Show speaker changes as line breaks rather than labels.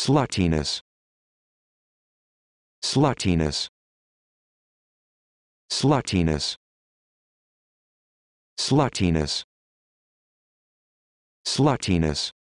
Slutiness. Slutiness. Slutiness. Slutiness. Slutiness.